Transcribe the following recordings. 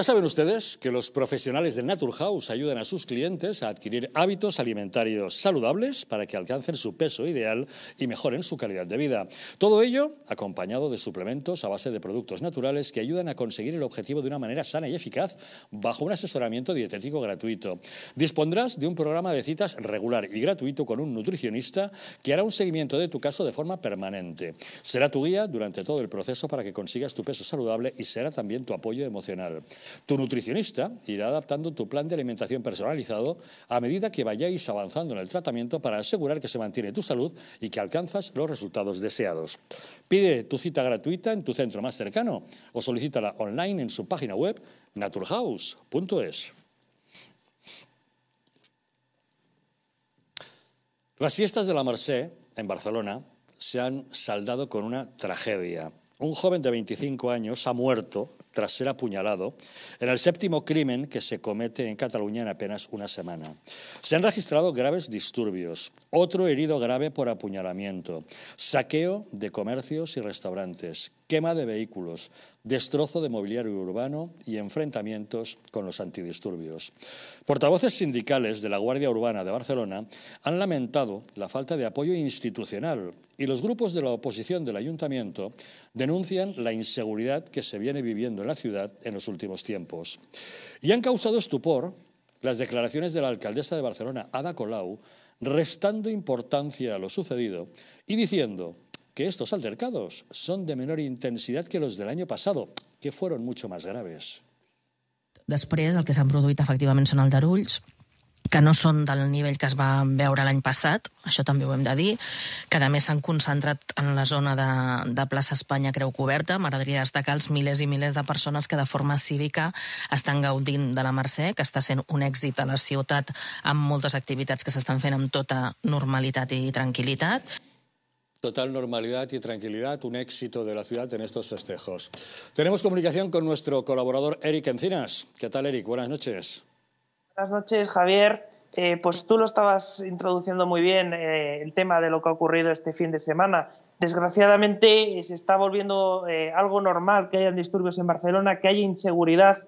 Ya saben ustedes que los profesionales de Naturhaus ayudan a sus clientes a adquirir hábitos alimentarios saludables para que alcancen su peso ideal y mejoren su calidad de vida. Todo ello acompañado de suplementos a base de productos naturales que ayudan a conseguir el objetivo de una manera sana y eficaz bajo un asesoramiento dietético gratuito. Dispondrás de un programa de citas regular y gratuito con un nutricionista que hará un seguimiento de tu caso de forma permanente. Será tu guía durante todo el proceso para que consigas tu peso saludable y será también tu apoyo emocional. Tu nutricionista irá adaptando tu plan de alimentación personalizado a medida que vayáis avanzando en el tratamiento para asegurar que se mantiene tu salud y que alcanzas los resultados deseados. Pide tu cita gratuita en tu centro más cercano o solicítala online en su página web naturhouse.es. Las fiestas de la Marseille en Barcelona, se han saldado con una tragedia. Un joven de 25 años ha muerto tras ser apuñalado, en el séptimo crimen que se comete en Cataluña en apenas una semana. Se han registrado graves disturbios, otro herido grave por apuñalamiento, saqueo de comercios y restaurantes, quema de vehículos, destrozo de mobiliario urbano y enfrentamientos con los antidisturbios. Portavoces sindicales de la Guardia Urbana de Barcelona han lamentado la falta de apoyo institucional y los grupos de la oposición del ayuntamiento denuncian la inseguridad que se viene viviendo en la ciudad en los últimos tiempos. Y han causado estupor las declaraciones de la alcaldesa de Barcelona, Ada Colau, restando importancia a lo sucedido y diciendo que estos altercados son de menor intensidad que los del año pasado, que fueron mucho más graves. Després, el que s'han produït efectivament són aldarulls, que no són del nivell que es va veure l'any passat, això també ho hem de dir, que a més s'han concentrat en la zona de, de plaça Espanya Creu Coberta. M'agradaria destacar els milers i milers de persones que de forma cívica estan gaudint de la Mercè, que està sent un èxit a la ciutat amb moltes activitats que s'estan fent amb tota normalitat i tranquil·litat. total normalidad y tranquilidad, un éxito de la ciudad en estos festejos. Tenemos comunicación con nuestro colaborador Eric Encinas. ¿Qué tal, Eric? Buenas noches. Buenas noches, Javier. Eh, pues tú lo estabas introduciendo muy bien eh, el tema de lo que ha ocurrido este fin de semana. Desgraciadamente eh, se está volviendo algo normal que hayan disturbios en Barcelona, que haya inseguridad,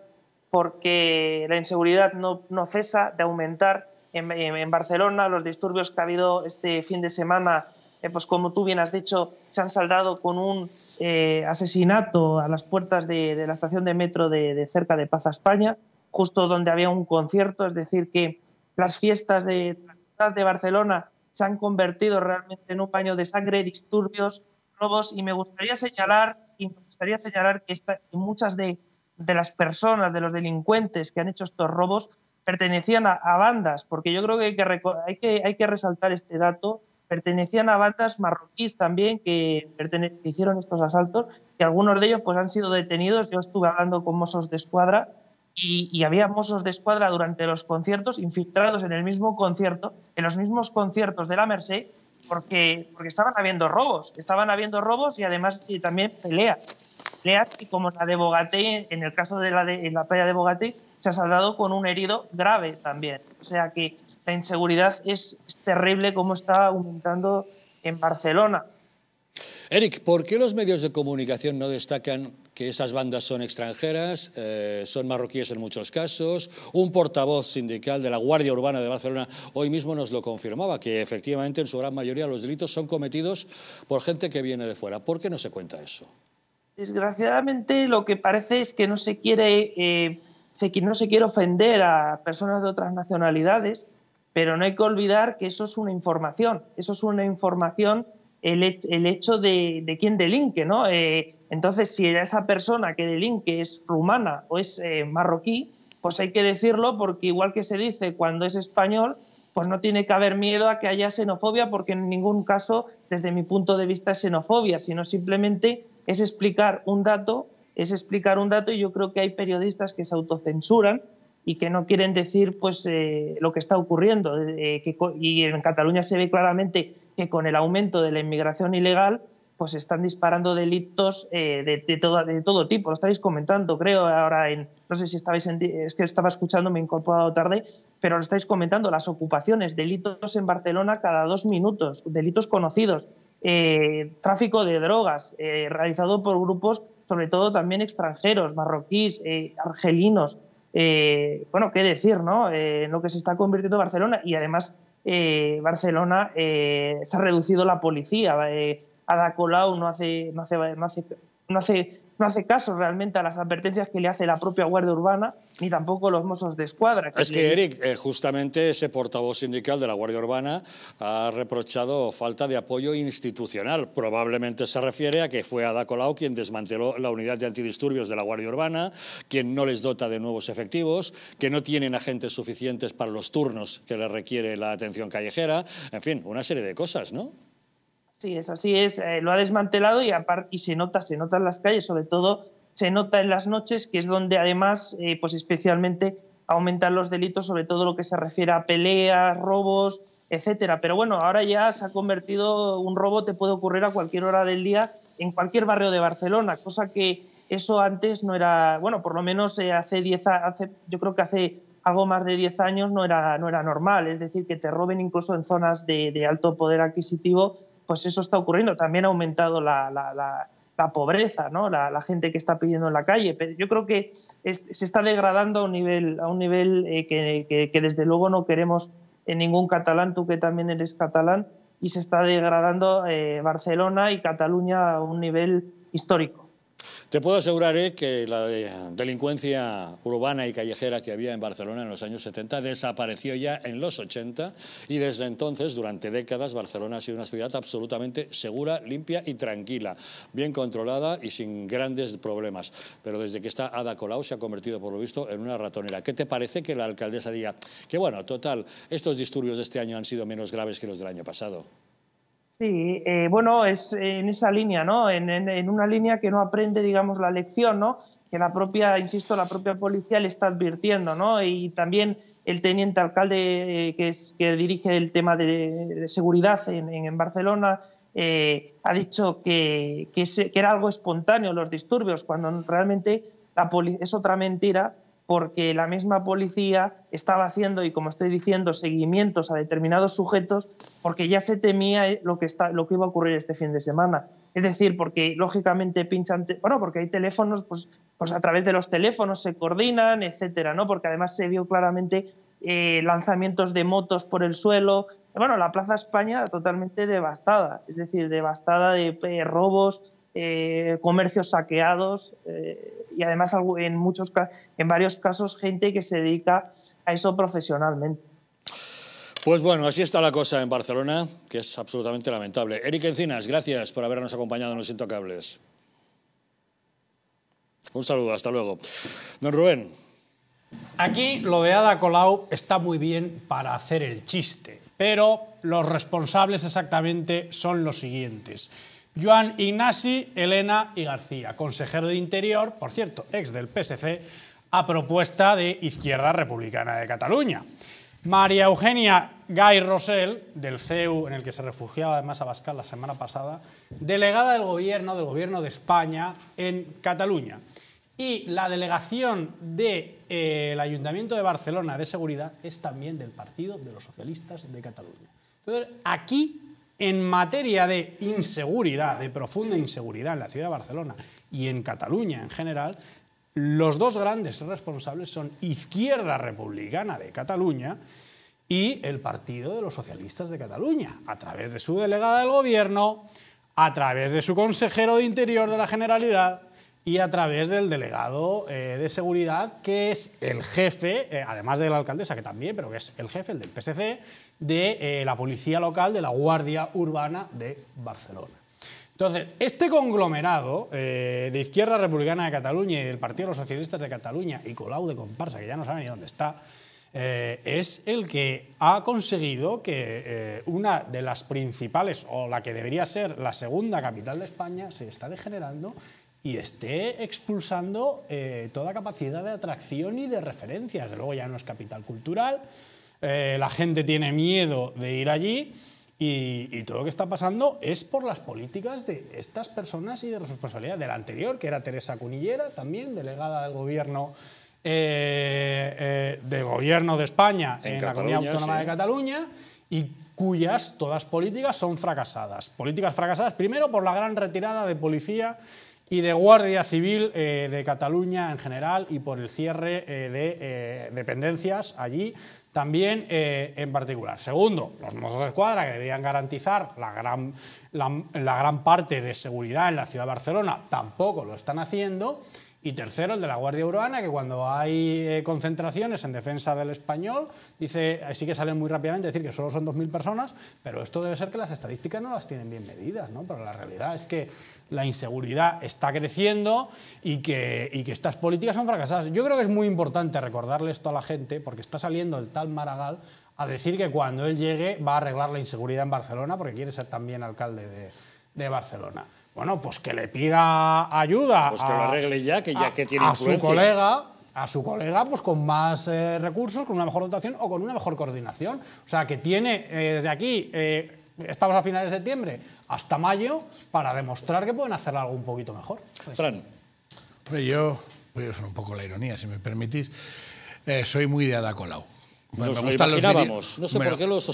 porque la inseguridad no, no cesa de aumentar en Barcelona. Los disturbios que ha habido este fin de semana eh, pues como tú bien has dicho, se han saldado con un eh, asesinato a las puertas de, la estación de metro de, cerca de a España, justo donde había un concierto, es decir, que las fiestas de, de Barcelona se han convertido realmente en un baño de sangre, disturbios, robos, y me gustaría señalar, gustaría señalar que, muchas de, las personas, de los delincuentes que han hecho estos robos, pertenecían a, bandas, porque yo creo que hay hay que, hay que resaltar este dato, pertenecían a bandas marroquíes también que, hicieron estos asaltos, y algunos de ellos pues, han sido detenidos. Yo estuve hablando con mozos de escuadra y, había mozos de escuadra durante los conciertos, infiltrados en el mismo concierto, en los mismos conciertos de la Merced, porque, porque estaban habiendo robos, estaban habiendo robos y además también peleas. Peleas y como la de Bogaté, en el caso de la, de, la playa de Bogaté, se ha saldado con un herido grave también. O sea que la inseguridad es, terrible como está aumentando en Barcelona. Eric, ¿por qué los medios de comunicación no destacan que esas bandas son extranjeras, eh, son marroquíes en muchos casos? Un portavoz sindical de la Guardia Urbana de Barcelona hoy mismo nos lo confirmaba, que efectivamente en su gran mayoría los delitos son cometidos por gente que viene de fuera. ¿Por qué no se cuenta eso? Desgraciadamente lo que parece es que no se quiere, eh, no se quiere ofender a personas de otras nacionalidades pero no hay que olvidar que eso es una información, eso es una información el, hecho de, de quién delinque, ¿no? Eh, entonces, si esa persona que delinque es rumana o es eh, marroquí, pues hay que decirlo porque igual que se dice cuando es español, pues no tiene que haber miedo a que haya xenofobia porque en ningún caso, desde mi punto de vista, es xenofobia, sino simplemente es explicar un dato, es explicar un dato y yo creo que hay periodistas que se autocensuran y que no quieren decir pues eh, lo que está ocurriendo eh, y en Cataluña se ve claramente que con el aumento de la inmigración ilegal pues están disparando delitos eh, de, todo, de, todo, tipo. Lo estáis comentando, creo, ahora en. No sé si estabais. es que estaba escuchando, me he incorporado tarde, pero lo estáis comentando, las ocupaciones, delitos en Barcelona cada dos minutos, delitos conocidos, tráfico de drogas, realizado por grupos, sobre todo también extranjeros, marroquíes, argelinos. Eh, bueno, qué decir, ¿no? Eh, lo que se está convirtiendo Barcelona y además eh, Barcelona se ha reducido la policía. Ada Colau no no hace, no hace, no hace no hace caso realmente a las advertencias que le hace la propia Guardia Urbana ni tampoco los mozos de escuadra. es que, Eric, eh, justamente ese portavoz sindical de la Guardia Urbana ha reprochado falta de apoyo institucional. Probablemente se refiere a que fue Ada Colau quien desmanteló la unidad de antidisturbios de la Guardia Urbana, quien no les dota de nuevos efectivos, que no tienen agentes suficientes para los turnos que les requiere la atención callejera. En fin, una serie de cosas, ¿no? Sí, es, así es. Eh, lo ha desmantelado y, y se nota, se nota en las calles, sobre todo se nota en las noches, que es donde además, eh, pues especialmente aumentan los delitos, sobre todo lo que se refiere a peleas, robos, etcétera. Pero bueno, ahora ya se ha convertido un robo te puede ocurrir a cualquier hora del día en cualquier barrio de Barcelona, cosa que eso antes no era, bueno, por lo menos eh, hace 10 hace yo creo que hace algo más de 10 años no era no era normal, es decir, que te roben incluso en zonas de alto poder adquisitivo pues eso está ocurriendo. También ha aumentado la, la, pobreza, ¿no? la, gente que está pidiendo en la calle. Pero yo creo que se está degradando a un nivel, a un nivel eh, que, desde luego no queremos en ningún catalán, tú que también eres catalán, y se está degradando eh, Barcelona y Cataluña a un nivel histórico. Te puedo asegurar eh, que la eh, delincuencia urbana y callejera que había en Barcelona en los años 70 desapareció ya en los 80 y desde entonces, durante décadas, Barcelona ha sido una ciudad absolutamente segura, limpia y tranquila, bien controlada y sin grandes problemas. Pero desde que está Ada Colau se ha convertido, por lo visto, en una ratonera. ¿Qué te parece que la alcaldesa diga que, bueno, total, estos disturbios de este año han sido menos graves que los del año pasado? Sí, eh, bueno, es en esa línea, ¿no? En, una línea que no aprende, digamos, la lección, ¿no? Que la propia, insisto, la propia policía le está advirtiendo, ¿no? Y también el teniente alcalde eh, que, es, que dirige el tema de, seguridad en, Barcelona, eh, ha dicho que, era algo espontáneo los disturbios, cuando realmente la es otra mentira porque la misma policía estaba haciendo, y como estoy diciendo, seguimientos a determinados sujetos porque ya se temía eh, lo que, está, lo que iba a ocurrir este fin de semana. Es decir, porque lógicamente pinchan, bueno, porque hay teléfonos, pues, pues a través de los teléfonos se coordinan, etcétera, ¿no? Porque además se vio claramente eh, lanzamientos de motos por el suelo. Bueno, la Plaza España totalmente devastada, es decir, devastada de eh, robos, eh, comercios saqueados eh, y además en, muchos, en varios casos gente que se dedica a eso profesionalmente. Pues bueno, así está la cosa en Barcelona, que es absolutamente lamentable. Eric Encinas, gracias por habernos acompañado en Los Intocables. Un saludo, hasta luego. Don Rubén. Aquí lo de Ada Colau está muy bien para hacer el chiste, pero los responsables exactamente son los siguientes. Joan Ignasi, Elena y García, consejero de Interior, por cierto, ex del PSC, a propuesta de Izquierda Republicana de Cataluña. María Eugenia Gay Rosell, del CEU, en el que se refugiaba además Abascal la semana pasada, delegada del gobierno, del gobierno de España en Cataluña. Y la delegación del eh, Ayuntamiento de Barcelona de Seguridad es también del Partido de los Socialistas de Cataluña. Entonces, aquí en materia de inseguridad, de profunda inseguridad en la ciudad de Barcelona y en Cataluña en general, los dos grandes responsables son Izquierda Republicana de Cataluña y el Partido de los Socialistas de Cataluña, a través de su delegada del gobierno, a través de su consejero de Interior de la Generalidad, y a través del delegado eh, de seguridad, que es el jefe, eh, además de la alcaldesa, que también, pero que es el jefe, el del PSC, de eh, la policía local de la Guardia Urbana de Barcelona. Entonces, este conglomerado de Izquierda Republicana de Cataluña y del Partido de los Socialistas de Cataluña y Colau de Comparsa, que ya no saben ni dónde está, es el que ha conseguido que una de las principales, o la que debería ser la segunda capital de España, se está degenerando y esté expulsando eh, toda capacidad de atracción y de referencias. Desde luego ya no es capital cultural, eh, la gente tiene miedo de ir allí y, todo lo que está pasando es por las políticas de estas personas y de responsabilidad de la anterior, que era Teresa Cunillera, también delegada del gobierno. Eh, gobierno de España en, la Comunidad Autónoma de Cataluña y cuyas todas políticas son fracasadas. Políticas fracasadas primero por la gran retirada de policía y de Guardia Civil eh, de Cataluña en general y por el cierre eh, de eh, dependencias allí también en particular. Segundo, los motos de escuadra que deberían garantizar la gran, la, gran parte de seguridad en la ciudad de Barcelona tampoco lo están haciendo. Y tercero, el de la Guardia Urbana, que cuando hay concentraciones en defensa del español, dice, sí que salen muy rápidamente, decir que solo son 2.000 personas, pero esto debe ser que las estadísticas no las tienen bien medidas, ¿no? Pero la realidad es que la inseguridad está creciendo y que, que estas políticas son fracasadas. Yo creo que es muy importante recordarle esto a la gente, porque está saliendo el tal Maragall a decir que cuando él llegue va a arreglar la inseguridad en Barcelona, porque quiere ser también alcalde de, Barcelona. Bueno, pues que le pida ayuda. Pues que lo arregle ya, que ya que tiene a su colega, a su colega pues con más eh, recursos, con una mejor dotación o con una mejor coordinación. O sea, que tiene eh, desde aquí eh, estamos a finales de septiembre, hasta mayo, para demostrar que pueden hacer algo un poquito mejor. Pues, Fran. Pues yo son un poco la ironía, si me permitís. Eh, soy muy de Ada Colau me gustan Los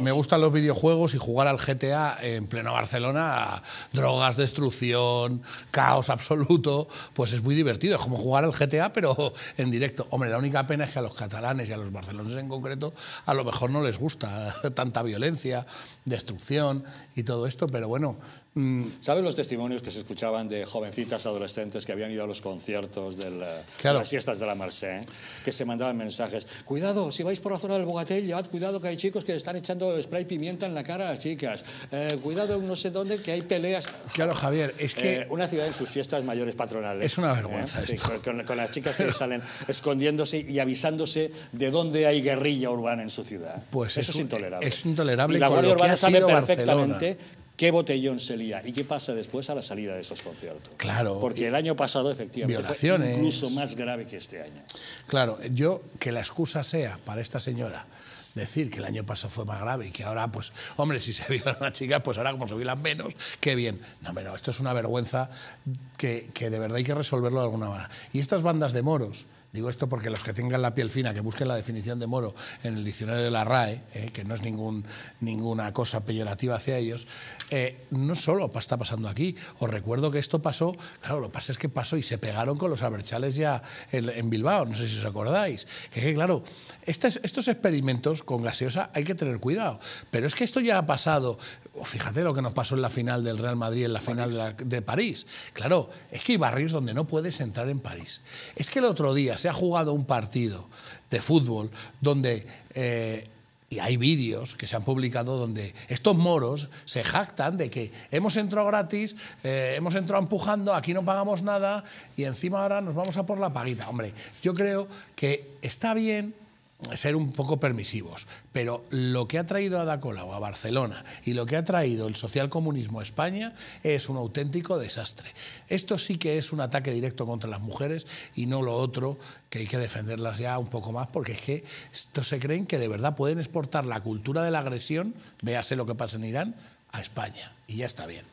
Me, gustan los videojuegos y jugar al GTA en pleno Barcelona, drogas, destrucción, caos absoluto, pues es muy divertido. Es como jugar al GTA, pero en directo. Hombre, la única pena es que a los catalanes y a los barceloneses en concreto a lo mejor no les gusta tanta violencia, destrucción y todo esto, pero bueno, Mm. ¿Saben los testimonios que se escuchaban de jovencitas adolescentes que habían ido a los conciertos eh, de las fiestas de la Marseille? Que se mandaban mensajes. Cuidado, si vais por la zona del Bogatell, llevad cuidado que hay chicos que están echando spray pimienta en la cara a las chicas. Eh, cuidado no sé dónde, que hay peleas. Claro, Javier, es que... Eh, una ciudad en sus fiestas mayores patronales. Es una vergüenza esto. con, las chicas que salen escondiéndose y avisándose de dónde hay guerrilla urbana en su ciudad. Pues Eso es, intolerable. Es intolerable y la Guardia Urbana sabe perfectamente qué botellón se lía y qué pasa después a la salida de esos conciertos. Claro. Porque el año pasado, efectivamente, fue incluso más grave que este año. Claro, yo que la excusa sea para esta señora decir que el año pasado fue más grave y que ahora, pues, hombre, si se viola a chica, pues ahora como se violan menos, qué bien. No, pero esto es una vergüenza que de verdad hay que resolverlo de alguna manera. Y estas bandas de moros, Digo esto porque los que tengan la piel fina, que busquen la definición de moro en el diccionario de la RAE, eh, que no es ningún, ninguna cosa peyorativa hacia ellos, eh, no solo está pasando aquí. Os recuerdo que esto pasó, claro, lo que pasa es que pasó y se pegaron con los aberchales ya en, Bilbao, no sé si os acordáis. Que, claro, estos experimentos con gaseosa hay que tener cuidado. Pero es que esto ya ha pasado, oh, fíjate lo que nos pasó en la final del Real Madrid, en la final de, de París. Claro, es que hay barrios donde no puedes entrar en París. Es que el otro día se ha jugado un partido de fútbol donde... Eh, y hay vídeos que se han publicado donde estos moros se jactan de que hemos entrado gratis, eh, hemos entrado empujando, aquí no pagamos nada y encima ahora nos vamos a por la paguita. Hombre, yo creo que está bien ser un poco permisivos, pero lo que ha traído a Dacola o a Barcelona y lo que ha traído el socialcomunismo a España es un auténtico desastre. Esto sí que es un ataque directo contra las mujeres y no lo otro, que hay que defenderlas ya un poco más, porque es que estos se creen que de verdad pueden exportar la cultura de la agresión, véase lo que pasa en Irán, a España. Y ya está bien.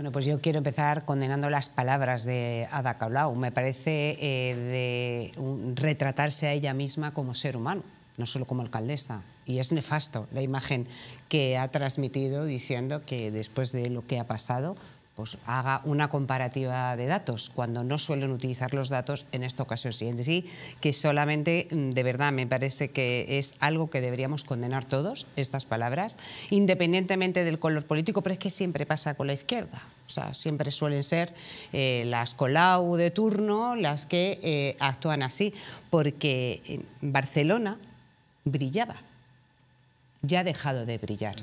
Bueno, pues yo quiero empezar condenando las palabras de Ada Colau. Me parece eh, de retratarse a ella misma como ser humano, no solo como alcaldesa. Y es nefasto la imagen que ha transmitido diciendo que después de lo que ha pasado pues haga una comparativa de datos, cuando no suelen utilizar los datos en esta ocasión Sí, que solamente, mm, de verdad, me parece que es algo que deberíamos condenar todos, estas palabras, independientemente del color político, pero es que siempre pasa con la izquierda. O sea, siempre suelen ser eh, las colau de turno las que eh, actúan así, porque Barcelona brillaba, ya ha dejado de brillar.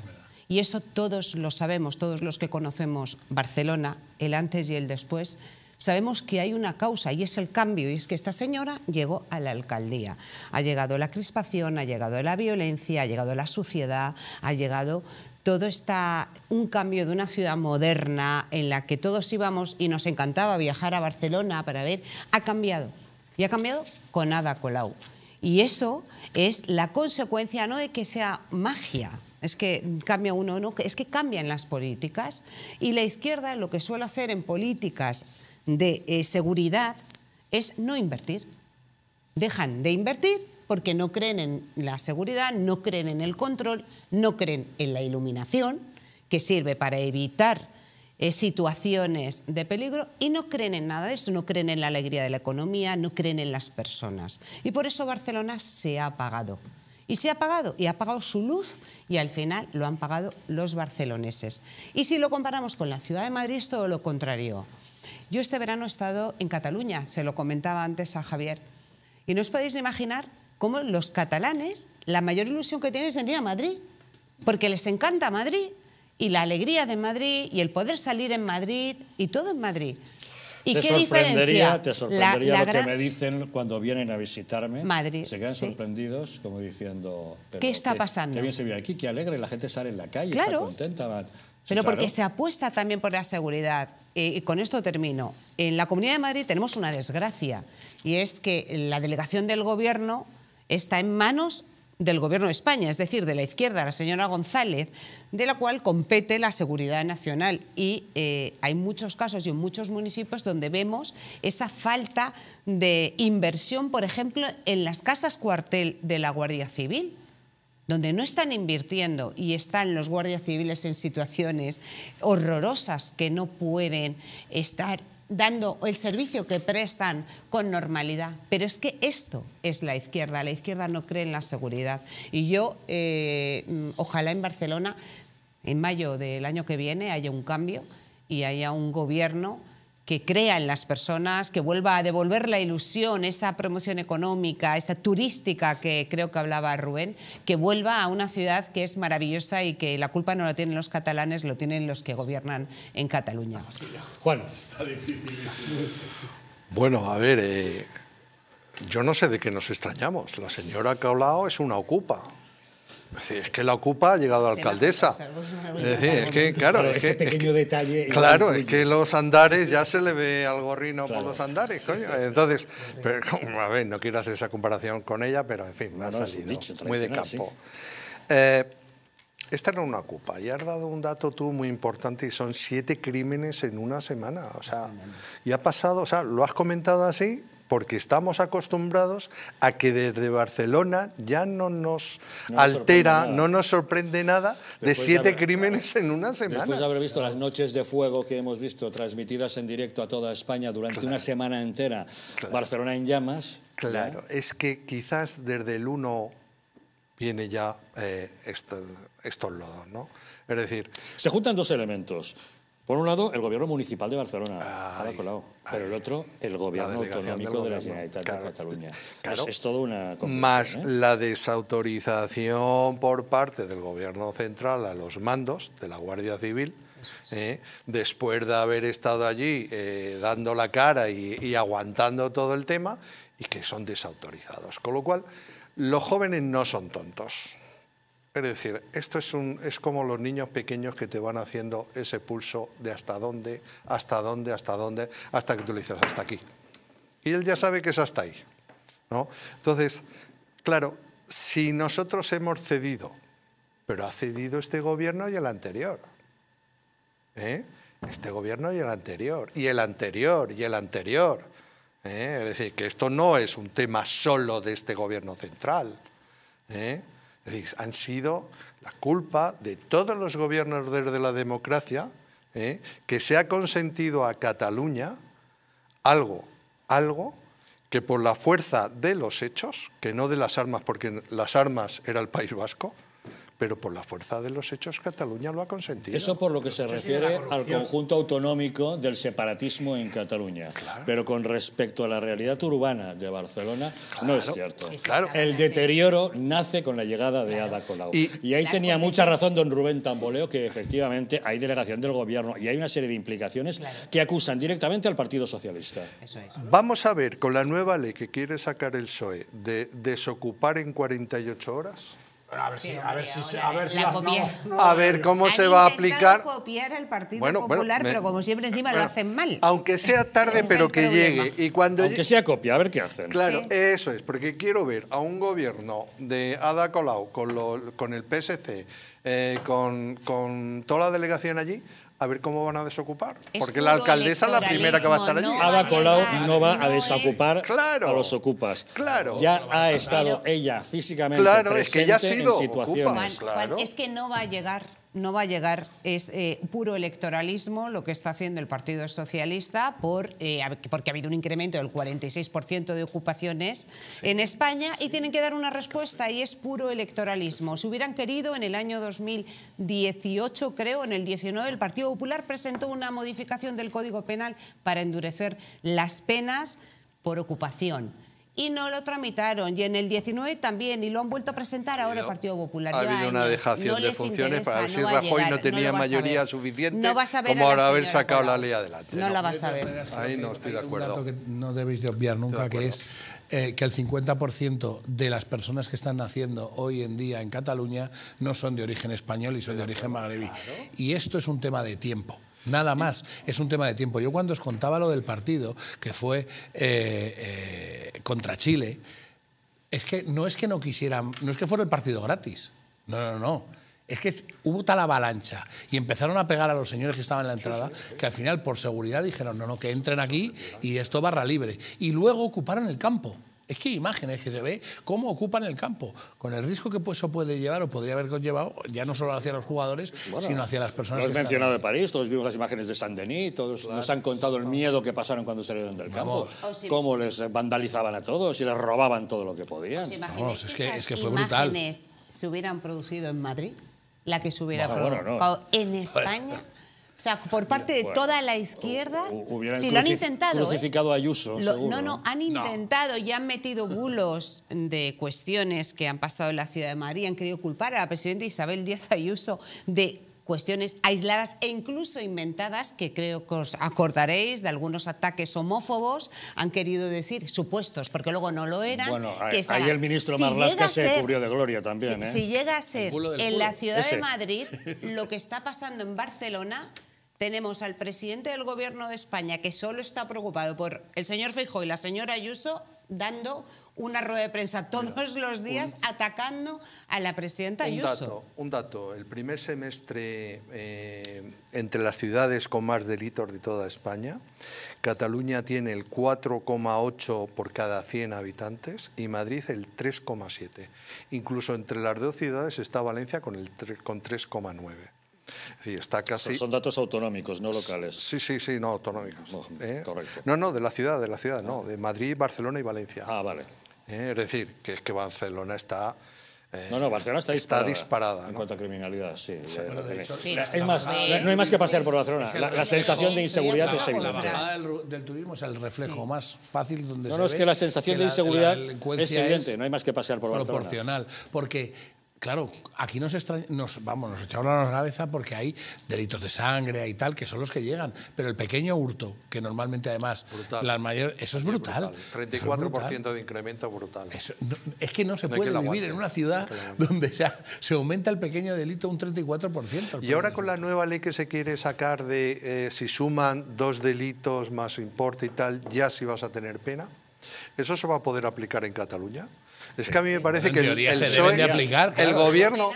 Y eso todos lo sabemos, todos los que conocemos Barcelona, el antes y el después, sabemos que hay una causa y es el cambio, y es que esta señora llegó a la alcaldía. Ha llegado la crispación, ha llegado la violencia, ha llegado la suciedad, ha llegado todo está un cambio de una ciudad moderna en la que todos íbamos y nos encantaba viajar a Barcelona para ver, ha cambiado. Y ha cambiado con Ada Colau. Y eso es la consecuencia no de que sea magia, es que cambia uno, no, es que cambian las políticas y la izquierda lo que suele hacer en políticas de eh, seguridad es no invertir. Dejan de invertir porque no creen en la seguridad, no creen en el control, no creen en la iluminación, que sirve para evitar eh, situaciones de peligro, y no creen en nada de eso, no creen en la alegría de la economía, no creen en las personas. Y por eso Barcelona se ha apagado. Y se ha pagado, y ha pagado su luz, y al final lo han pagado los barceloneses. Y si lo comparamos con la ciudad de Madrid, es todo lo contrario. Yo este verano he estado en Cataluña, se lo comentaba antes a Javier, y no os podéis imaginar cómo los catalanes, la mayor ilusión que tienen es venir a Madrid, porque les encanta Madrid, y la alegría de Madrid, y el poder salir en Madrid, y todo en Madrid. ¿Y te qué sorprendería, Te sorprendería lo que me dicen cuando vienen a visitarme. Madrid. Se quedan sorprendidos, como diciendo... ¿Qué está pasando? Qué bien se vive aquí, qué alegre, la gente sale en la calle, está contenta. pero porque se apuesta también por la seguridad. Eh, y con esto termino. En la Comunidad de Madrid tenemos una desgracia, y es que la delegación del Gobierno está en manos del Gobierno de España, es decir, de la izquierda, la señora González, de la cual compete la seguridad nacional. Y eh, hay muchos casos y en muchos municipios donde vemos esa falta de inversión, por ejemplo, en las casas cuartel de la Guardia Civil donde no están invirtiendo y están los guardias civiles en situaciones horrorosas que no pueden estar dando el servicio que prestan con normalidad. Pero es que esto es la izquierda. La izquierda no cree en la seguridad. Y yo, eh, mm, ojalá en Barcelona, en mayo del año que viene, haya un cambio y haya un gobierno que crea en las personas, que vuelva a devolver la ilusión, esa promoción económica, esa turística que creo que hablaba Rubén, que vuelva a una ciudad que es maravillosa y que la culpa no la tienen los catalanes, lo tienen los que gobiernan en Cataluña. Juan. Está difícil. Bueno, a ver, eh, yo no sé de qué nos extrañamos. La señora que ha hablado es una ocupa. Es que la ocupa, ha llegado a alcaldesa. Pues, es, que, claro, es que, pequeño detalle. Claro, es que los andares ya se le ve al gorrino por los andares, Entonces, a ver, no quiero hacer esa comparación con ella, pero en fin, me ha salido muy de campo. Eh, esta era una ocupa y has dado un dato tú muy importante y son siete crímenes en una semana. O sea, y ha pasado, o sea, lo has comentado así, porque estamos acostumbrados a que desde Barcelona ya no nos altera, no nos sorprende nada de siete crímenes en una semana. Después de haber visto las noches de fuego que hemos visto transmitidas en directo a toda España durante una semana entera, Barcelona en llamas. Claro, es que quizás desde el 1 viene ya eh, estos lodos, ¿no? Es decir... Se juntan dos elementos por un lado, el gobierno municipal de Barcelona, pero el otro, el gobierno autonómico de la Generalitat de Cataluña. Pues es, todo una... Más ¿eh? la desautorización por parte del gobierno central a los mandos de la Guardia Civil, ¿eh? después de haber estado allí eh, dando la cara y, aguantando todo el tema, y que son desautorizados. Con lo cual, los jóvenes no son tontos. Es decir, esto es, un, es como los niños pequeños que te van haciendo ese pulso de hasta dónde, hasta dónde, hasta dónde, hasta que tú le dices hasta aquí. Y él ya sabe que es hasta ahí. ¿no? Entonces, claro, si nosotros hemos cedido, pero ha cedido este gobierno y el anterior. ¿eh? Este gobierno y el anterior, y el anterior, y el anterior. ¿eh? Es decir, que esto no es un tema solo de este gobierno central. ¿eh? han sido la culpa de todos los gobiernos de la democracia ¿eh? que se ha consentido a Cataluña algo, algo que por la fuerza de los hechos, que no de las armas, porque las armas era el País Vasco, pero por la fuerza de los hechos Cataluña lo ha consentido. Eso por lo que se refiere al conjunto autonómico del separatismo en Cataluña. Pero con respecto a la realidad urbana de Barcelona, no es cierto. Claro. El deterioro nace con la llegada de Ada Colau. Y, ahí tenía mucha razón don Rubén Tamboleo, que efectivamente hay delegación del gobierno y hay una serie de implicaciones que acusan directamente al Partido Socialista. Eso es. Vamos a ver, con la nueva ley que quiere sacar el PSOE de desocupar en 48 horas a ver, a cómo se va a aplicar. copiar Partido Popular, pero como siempre encima lo hacen mal. Aunque sea tarde, pero que llegue. Y cuando aunque sea copia, a ver qué hacen. Claro, eso es, porque quiero ver a un gobierno de Ada Colau con, lo, con el PSC, eh, con toda la delegación allí, a ver cómo van a desocupar. Porque la alcaldesa es la primera que va a estar allí. Ada Colau no va a desocupar claro, a los ocupas. Claro. Ya ha estado ella físicamente claro, es que ya ha sido en situaciones. es que no va a llegar no va a llegar, es eh, puro electoralismo lo que está haciendo el Partido Socialista eh, porque ha habido un incremento del 46% de ocupaciones en España y tienen que dar una respuesta y es puro electoralismo. Si hubieran querido en el año 2018, creo, en el 19, el Partido Popular presentó una modificación del Código Penal para endurecer las penas por ocupación y no lo tramitaron. Y en el 19 también, y lo han vuelto a presentar ahora el Partido Popular. Ha habido una dejación de funciones para para si no Rajoy no tenía mayoría suficiente no vas a ver como ahora haber sacado la ley adelante. No, la vas a ver. Ahí no estoy de acuerdo. Hay un dato que no debéis de obviar nunca, que es eh, que el 50% de las personas que están naciendo hoy en día en Cataluña no son de origen español y son de, origen magrebí. Y esto es un tema de tiempo. Nada más, es un tema de tiempo. Yo cuando os contaba lo del partido, que fue eh, eh, contra Chile, es que no es que no quisieran, no es que fuera el partido gratis, no, no, no. Es que hubo tal avalancha y empezaron a pegar a los señores que estaban en la entrada que al final por seguridad dijeron, no, no, que entren aquí y esto barra libre. Y luego ocuparon el campo. Es que imágenes que se ve cómo ocupan el campo, con el riesgo que eso puede llevar o podría haber conllevado, ya no solo hacia los jugadores, sino hacia las personas. Lo has que mencionado de París, todos vimos las imágenes de Saint-Denis, todos nos han contado el miedo que pasaron cuando salieron del campo, oh, cómo les vandalizaban a todos y les robaban todo lo que podían. es, que, es que fue brutal. se hubieran producido en Madrid? la que se hubiera producido en España o sea, por parte de toda la izquierda, si lo han intentado. ¿eh? Crucificado Ayuso, No, no, han intentado y han metido bulos de cuestiones que han pasado en la Ciudad de Madrid. Han querido culpar a la presidenta Isabel Díaz Ayuso de cuestiones aisladas e incluso inventadas, que creo que os acordaréis de algunos ataques homófobos, han querido decir supuestos, porque luego no lo eran. Bueno, ahí el ministro Marlaska se cubrió de gloria también. Si, ¿eh? llega a ser en la ciudad de Madrid lo que está pasando en Barcelona, tenemos al presidente del Gobierno de España, que solo está preocupado por el señor Feijóo y la señora Ayuso, dando una rueda de prensa todos los días atacando a la presidenta un Ayuso. Dato, un dato, el primer semestre eh, entre las ciudades con más delitos de toda España, Cataluña tiene el 4,8 por cada 100 habitantes y Madrid el 3,7. Incluso entre las dos ciudades está Valencia con, el 3,9 está casi... Son datos autonómicos, no locales. Sí, sí, sí, no autonómicos. No, ¿eh? No, no, de la ciudad, de la ciudad, no, de Madrid, Barcelona y Valencia. Ah, vale. ¿Eh? Es decir, que es que Barcelona está... Eh, no, no, Barcelona está disparada. en cuanto a criminalidad, sí. no hay más que pasear por Barcelona. La, sensación de inseguridad es evidente. La del, turismo es el reflejo más fácil donde no, se No, no, es que la sensación de inseguridad es evidente. no hay más que pasear por Barcelona. Proporcional, porque Claro, aquí nos, nos vamos, nos echamos la cabeza porque hay delitos de sangre y tal, que son los que llegan. Pero el pequeño hurto, que normalmente además... Brutal. eso es brutal. 34% de incremento brutal. es que no se puede vivir en una ciudad donde se, se, aumenta el pequeño delito un 34%. Y ahora con la nueva ley que se quiere sacar de eh, si suman dos delitos más importe y tal, ya sí vas a tener pena. ¿Eso se va a poder aplicar en Cataluña? Es que a mí me parece que el, aplicar, el, gobierno,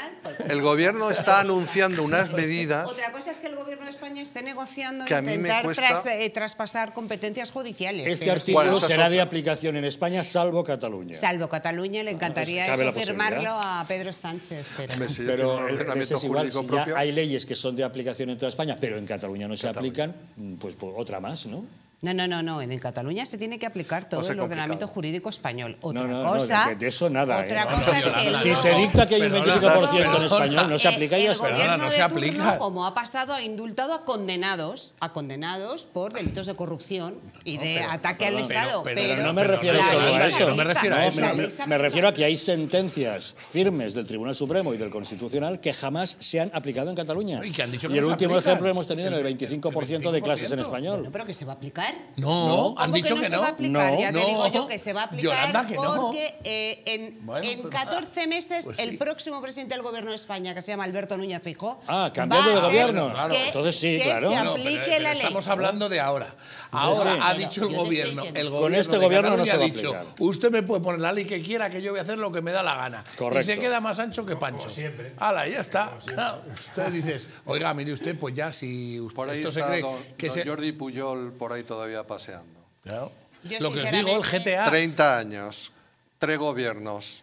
el gobierno está anunciando unas medidas. Otra cosa es que el gobierno de España esté negociando intentar eh, traspasar competencias judiciales. Este artículo será de aplicación en España, salvo Cataluña. Salvo Cataluña, le encantaría pues firmarlo a Pedro Sánchez. Pero, es hay leyes que son de aplicación en toda España, pero en Cataluña no se aplican, pues otra más, ¿no? No, no, no, no. En Cataluña se tiene que aplicar todo el ordenamiento jurídico español. Otra cosa. de, eso nada. si se dicta que hay un 25% en español, no se aplica y ya no, se aplica. como ha pasado, ha indultado a condenados, a condenados por delitos de corrupción y de ataque al Estado. Pero, no me refiero a eso. No me refiero a Me refiero a que hay sentencias firmes del Tribunal Supremo y del Constitucional que jamás se han aplicado en Cataluña. Y, el último ejemplo hemos tenido en el 25% de clases en español. pero que se va a aplicar no, han dicho que no. no se No, ya te digo yo que se va a aplicar porque eh, en, 14 ah, meses pues el próximo presidente del gobierno de España, que se llama Alberto Núñez Fijo, ah, de gobierno, Entonces sí, Se aplique eh, la ley. Estamos hablando de ahora. Ahora ha dicho el gobierno, el gobierno, Con este gobierno no se ha dicho, usted me puede poner la ley que quiera, que yo voy a hacer lo que me da la gana. Correcto. Y se queda más ancho que Pancho. Como siempre. ya está. Usted dices, oiga, mire usted, pues ya si usted esto se cree que Jordi Puyol por ahí todo paseando. Lo que digo, el GTA. 30 años, tres gobiernos.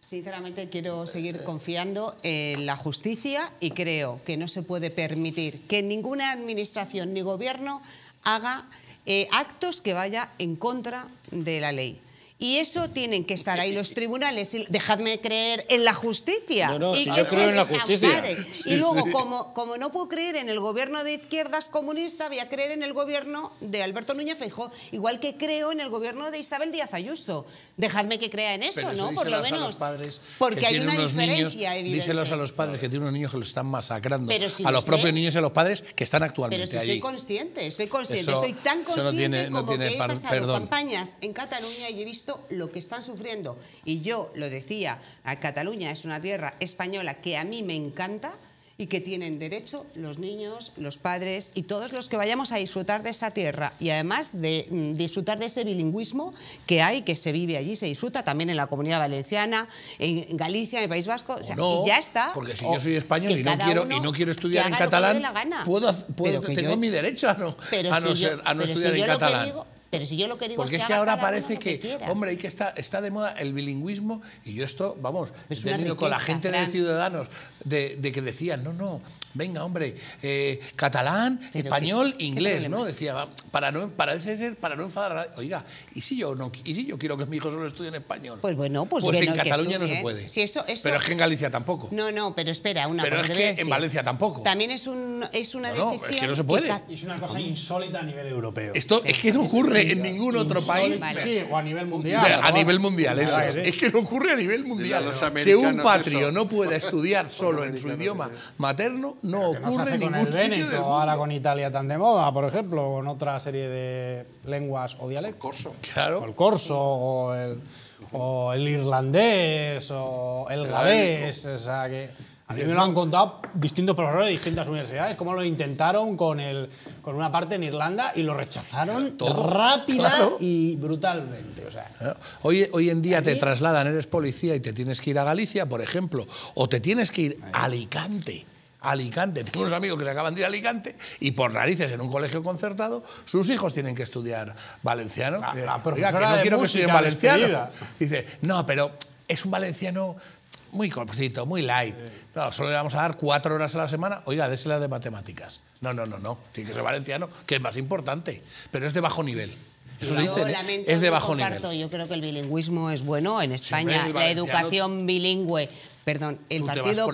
Sinceramente quiero seguir confiando en la justicia y creo que no se puede permitir que ninguna administración ni gobierno haga eh, actos que vaya en contra de la ley. Y eso tienen que estar ahí los tribunales, y dejadme creer en la justicia. y que yo creo Y luego, como, como no puedo creer en el gobierno de izquierdas comunista, voy a creer en el gobierno de Alberto Núñez Feijóo igual que creo en el gobierno de Isabel Díaz Ayuso. Dejadme que crea en eso, ¿no? Por lo menos. Porque hay una diferencia, evidentemente Díselos a los padres que tienen unos niños que los están masacrando. a los propios niños y a los padres que están actualmente Pero si soy consciente, soy consciente, soy tan consciente no tiene, como que he pasado campañas en Cataluña y he visto lo que están sufriendo. Y yo lo decía, Cataluña es una tierra española que a mí me encanta y que tienen derecho los niños, los padres y todos los que vayamos a disfrutar de esa tierra y además de mm, disfrutar de ese bilingüismo que hay, que se vive allí, se disfruta también en la Comunidad Valenciana, en Galicia, en el País Vasco, o sea, ya está. Porque si yo soy español y no, quiero, y no quiero estudiar en catalán, puedo, puedo tengo mi derecho a no, a no, estudiar en catalán. Pero si yo lo que digo Porque es que, ahora parece que, hombre, hay que está, está de moda el bilingüismo y yo esto, vamos, he venido con la gente de Ciudadanos de, que decían, no, no, venga, hombre, eh, catalán, español, inglés, ¿no? Decía, para no, para, enfadar a Oiga, ¿y si, yo no, ¿y si yo quiero que mi hijo solo estudie en español? Pues bueno, pues, pues en Cataluña no se ¿eh? puede. Si Pero es que en Galicia tampoco. No, no, pero espera, una Pero es que en Valencia tampoco. También es, un, es una decisión. es que no se puede. Es una cosa insólita a nivel europeo. Esto es que no ocurre en ningún otro país. Sí, o a nivel mundial. A nivel mundial, eso. Es que no ocurre a nivel mundial. Que un patrio no pueda estudiar solo en su idioma materno no ocurre en ningún sitio del Ahora con Italia tan de moda, por ejemplo, o en otra serie de lenguas o dialectos. El corso. Claro. O el corso o el, irlandés o el galés. O sea que... A mí me lo han contado distintos profesores de distintas universidades, cómo lo intentaron con, el, con una parte en Irlanda y lo rechazaron Todo, rápida y brutalmente. hoy, en día te trasladan, eres policía y te tienes que ir a Galicia, por ejemplo, o te tienes que ir a Alicante. Alicante. Tengo unos amigos que se acaban de ir a Alicante y por narices en un colegio concertado sus hijos tienen que estudiar valenciano. Eh, no quiero que estudien valenciano. Dice, no, pero es un valenciano muy cortito, muy light. solo le vamos a dar cuatro horas a la semana. Oiga, désela de matemáticas. No, no, no, no. Tiene que ser valenciano, que es más importante. Pero es de bajo nivel. Eso ¿eh? es de bajo nivel. Yo creo que el bilingüismo es bueno en España. la educación bilingüe perdón, el Partido,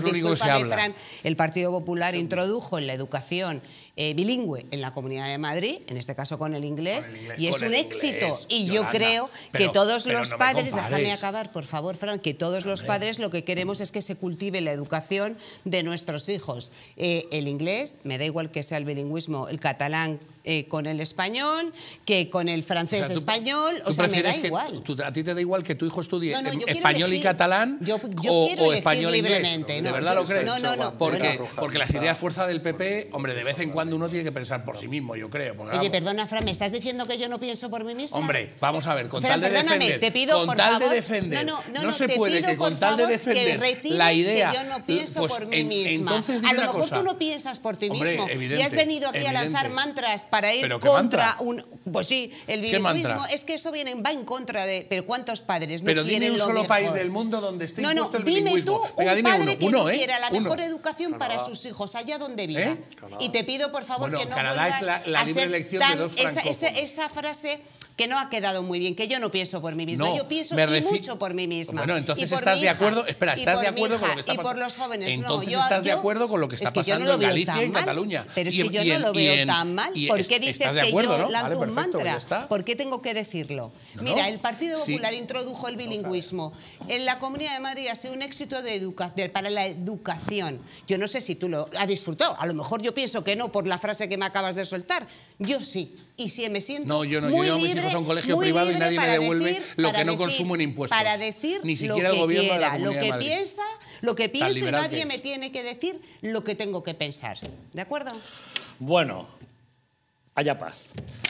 el el Partido Popular introdujo en la educación eh, bilingüe en la Comunidad de Madrid, en este caso con el inglés, y es un éxito. y yo creo que todos los padres, déjame acabar, por favor, Fran, que todos los padres lo que queremos es que se cultive la educación de nuestros hijos. Eh, el inglés, me da igual que sea el bilingüismo, el catalán, eh, con el español que con el francés español. O sea, me da igual. a ti te da igual que tu hijo estudie español y catalán o, español e libremente. ¿De verdad lo crees? No, no, no. Porque, porque las ideas fuerza del PP, hombre, de vez en cuando uno tiene que pensar por sí mismo, yo creo. Oye, perdona, Fran, ¿me estás diciendo que yo no pienso por mí mismo? Hombre, vamos a ver, con tal de defender. Te pido, con tal de defender. No, no, no, no se puede que con tal de defender la idea. yo no pienso pues por mí misma. Entonces, a lo mejor tú no piensas por ti mismo. Y has venido aquí a lanzar mantras para ir contra un... Pues sí, el bilingüismo es que eso viene, va en contra de... Pero ¿cuántos padres no pero quieren un solo país del mundo donde esté no, no, dime Tú, Venga, un padre uno, que uno, ¿eh? quiera la mejor educación para sus hijos, allá donde viva. Y te pido, por favor, que no Canadá es la, la libre elección de dos esa, esa, esa frase que no ha quedado muy bien, que yo no pienso por mí misma, yo pienso y mucho por mí misma. Bueno, entonces estás de acuerdo, espera, estás de acuerdo con lo que está pasando. Y por los jóvenes, entonces no, yo, estás de acuerdo con lo que está pasando en Galicia y en Cataluña. Pero es que yo no lo veo tan mal. ¿Por qué dices que yo lanzo un mantra? ¿Por qué tengo que decirlo? Mira, el Partido Popular introdujo el bilingüismo. En la Comunidad de Madrid ha sido un éxito de educación para la educación. Yo no sé si tú lo has disfrutado. A lo mejor yo pienso que no por la frase que me acabas de soltar. Yo sí y si me siento No, yo no, yo llevo a mis hijos a un colegio privado y nadie me devuelve lo que no consumo en impuestos. Para decir ni siquiera el gobierno de la Comunidad lo que piensa, lo que pienso y nadie me tiene que decir lo que tengo que pensar. ¿De acuerdo? Bueno, haya paz.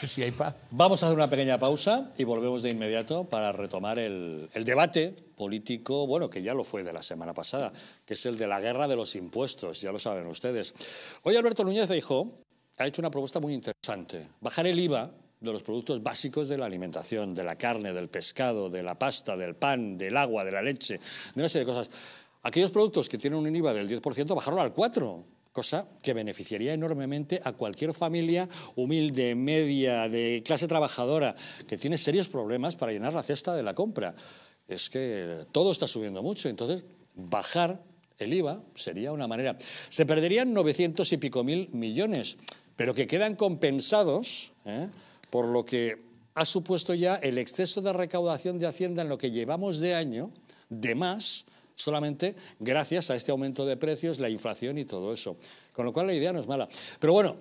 Sí, hay paz. Vamos a hacer una pequeña pausa y volvemos de inmediato para retomar el, debate político, bueno, que ya lo fue de la semana pasada, que es el de la guerra de los impuestos, ya lo saben ustedes. Hoy Alberto Núñez dijo ha hecho una propuesta muy interesante. Bajar el IVA de los productos básicos de la alimentación, de la carne, del pescado, de la pasta, del pan, del agua, de la leche, de una serie de cosas. Aquellos productos que tienen un IVA del 10%, bajarlo al 4%, cosa que beneficiaría enormemente a cualquier familia humilde, media, de clase trabajadora, que tiene serios problemas para llenar la cesta de la compra. Es que todo está subiendo mucho, entonces bajar el IVA sería una manera. Se perderían 900 y pico mil millones pero que quedan compensados ¿eh? por lo que ha supuesto ya el exceso de recaudación de Hacienda en lo que llevamos de año, de más, solamente gracias a este aumento de precios, la inflación y todo eso. Con lo cual la idea no es mala. Pero bueno,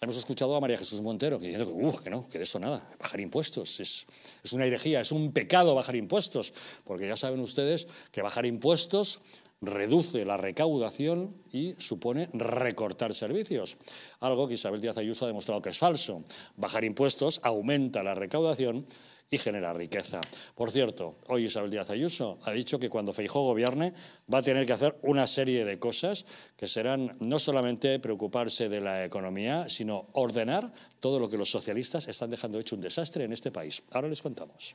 hemos escuchado a María Jesús Montero que diciendo que, que no, que de eso nada, bajar impuestos es, es una herejía, es un pecado bajar impuestos, porque ya saben ustedes que bajar impuestos reduce la recaudación y supone recortar servicios, algo que Isabel Díaz Ayuso ha demostrado que es falso. Bajar impuestos aumenta la recaudación y genera riqueza. Por cierto, hoy Isabel Díaz Ayuso ha dicho que cuando Feijóo gobierne va a tener que hacer una serie de cosas que serán no solamente preocuparse de la economía, sino ordenar todo lo que los socialistas están dejando hecho un desastre en este país. Ahora les contamos.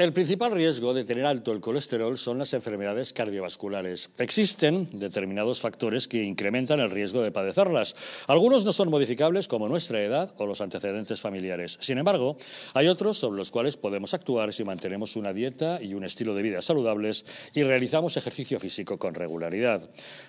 El principal riesgo de tener alto el colesterol son las enfermedades cardiovasculares. Existen determinados factores que incrementan el riesgo de padecerlas. Algunos no son modificables como nuestra edad o los antecedentes familiares. Sin embargo, hay otros sobre los cuales podemos actuar si mantenemos una dieta y un estilo de vida saludables y realizamos ejercicio físico con regularidad.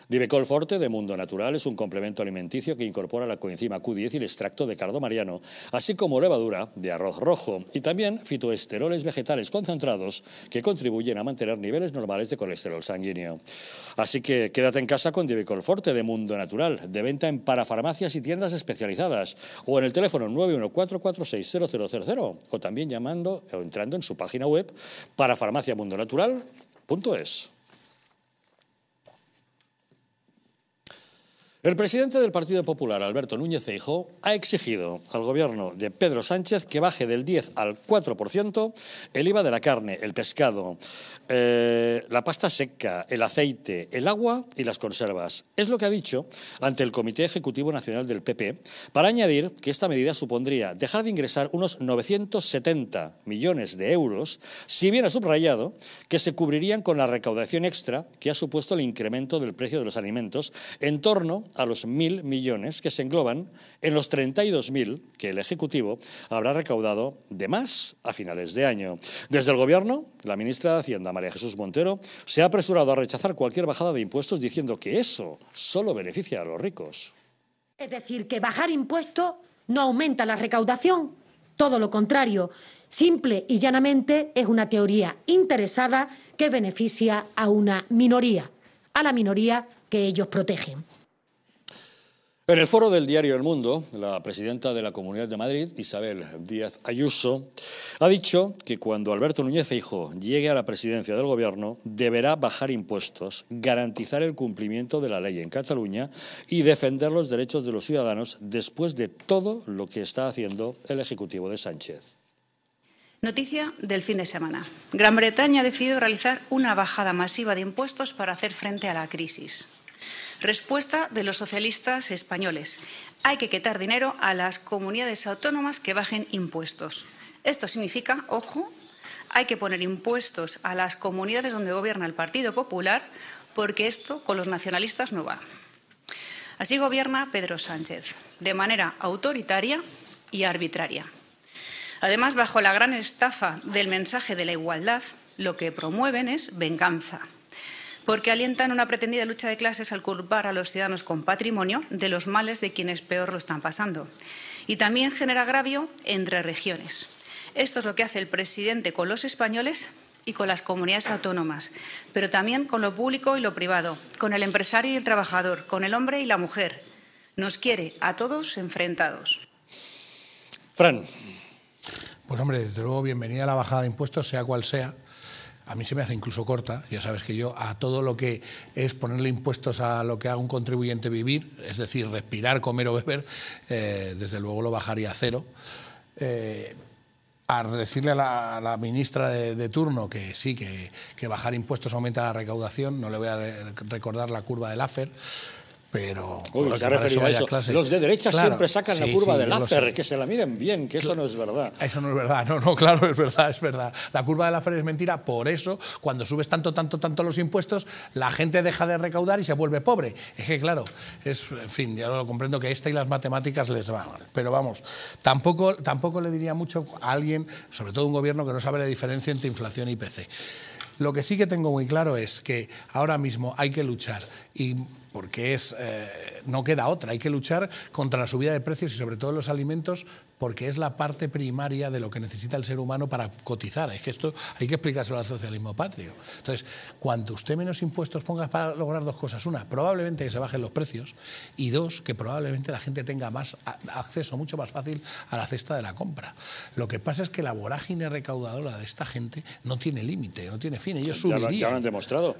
Divecol Forte de Mundo Natural es un complemento alimenticio que incorpora la coenzima Q10 y el extracto de cardo mariano, así como levadura de arroz rojo y también fitoesteroles vegetales concentrados que contribuyen a mantener niveles normales de colesterol sanguíneo. Así que quédate en casa con Divicol Forte de Mundo Natural, de venta en parafarmacias y tiendas especializadas, o en el teléfono 914460000 o también llamando o entrando en su página web parafarmaciamundonatural.es. El presidente del Partido Popular, Alberto Núñez Feijóo, ha exigido al gobierno de Pedro Sánchez que baje del 10 al 4% el IVA de la carne, el pescado, eh, la pasta seca, el aceite, el agua y las conservas. Es lo que ha dicho ante el Comité Ejecutivo Nacional del PP, para añadir que esta medida supondría dejar de ingresar unos 970 millones de euros, si bien ha subrayado que se cubrirían con la recaudación extra que ha supuesto el incremento del precio de los alimentos en torno a los mil millones que se engloban en los 32.000 que el Ejecutivo habrá recaudado de más a finales de año. Desde el Gobierno, la ministra de Hacienda, María Jesús Montero, se ha apresurado a rechazar cualquier bajada de impuestos diciendo que eso solo beneficia a los ricos. Es decir, que bajar impuestos no aumenta la recaudación, todo lo contrario. Simple y llanamente es una teoría interesada que beneficia a una minoría, a la minoría que ellos protegen. En el foro del diario El Mundo, la presidenta de la Comunidad de Madrid, Isabel Díaz Ayuso, ha dicho que cuando Alberto Núñez hijo llegue a la presidencia del Gobierno, deberá bajar impuestos, garantizar el cumplimiento de la ley en Cataluña y defender los derechos de los ciudadanos después de todo lo que está haciendo el Ejecutivo de Sánchez. Noticia del fin de semana. Gran Bretaña ha decidido realizar una bajada masiva de impuestos para hacer frente a la crisis. Respuesta de los socialistas españoles. Hay que quitar dinero a las comunidades autónomas que bajen impuestos. Esto significa, ojo, hay que poner impuestos a las comunidades donde gobierna el Partido Popular porque esto con los nacionalistas no va. Así gobierna Pedro Sánchez, de manera autoritaria y arbitraria. Además, bajo la gran estafa del mensaje de la igualdad, lo que promueven es venganza, porque alientan una pretendida lucha de clases al culpar a los ciudadanos con patrimonio de los males de quienes peor lo están pasando. Y también genera agravio entre regiones. Esto es lo que hace el presidente con los españoles y con las comunidades autónomas, pero también con lo público y lo privado, con el empresario y el trabajador, con el hombre y la mujer. Nos quiere a todos enfrentados. Fran. Pues hombre, desde luego, bienvenida a la bajada de impuestos, sea cual sea a mí se me hace incluso corta. Ya sabes que yo a todo lo que es ponerle impuestos a lo que haga un contribuyente vivir, es decir, respirar, comer o beber, eh, desde luego lo bajaría a cero. Al eh, a decirle a la, ministra de, turno que sí, que, bajar impuestos aumenta la recaudación, no le voy a recordar la curva del AFER, pero Los de derecha siempre sacan la curva de del Laffer, que se la miren bien, que eso no es verdad. Eso no es verdad, no, no, claro, es verdad, es verdad. La curva de Laffer es mentira, por eso cuando subes tanto, tanto, tanto los impuestos, la gente deja de recaudar y se vuelve pobre. Es que claro, es, en fin, ya lo comprendo que esta y las matemáticas les van, pero vamos, tampoco, tampoco le diría mucho a alguien, sobre todo un gobierno que no sabe la diferencia entre inflación y PC. Lo que sí que tengo muy claro es que ahora mismo hay que luchar y porque es, eh, no queda otra. Hay que luchar contra la subida de precios y sobre todo los alimentos porque es la parte primaria de lo que necesita el ser humano para cotizar. Es que esto hay que explicárselo al socialismo patrio. Entonces, cuanto usted menos impuestos ponga para lograr dos cosas, una, probablemente que se bajen los precios y dos, que probablemente la gente tenga más acceso mucho más fácil a la cesta de la compra. Lo que pasa es que la vorágine recaudadora de esta gente no tiene límite, no tiene fin. Ellos subirían. Ya lo, han demostrado.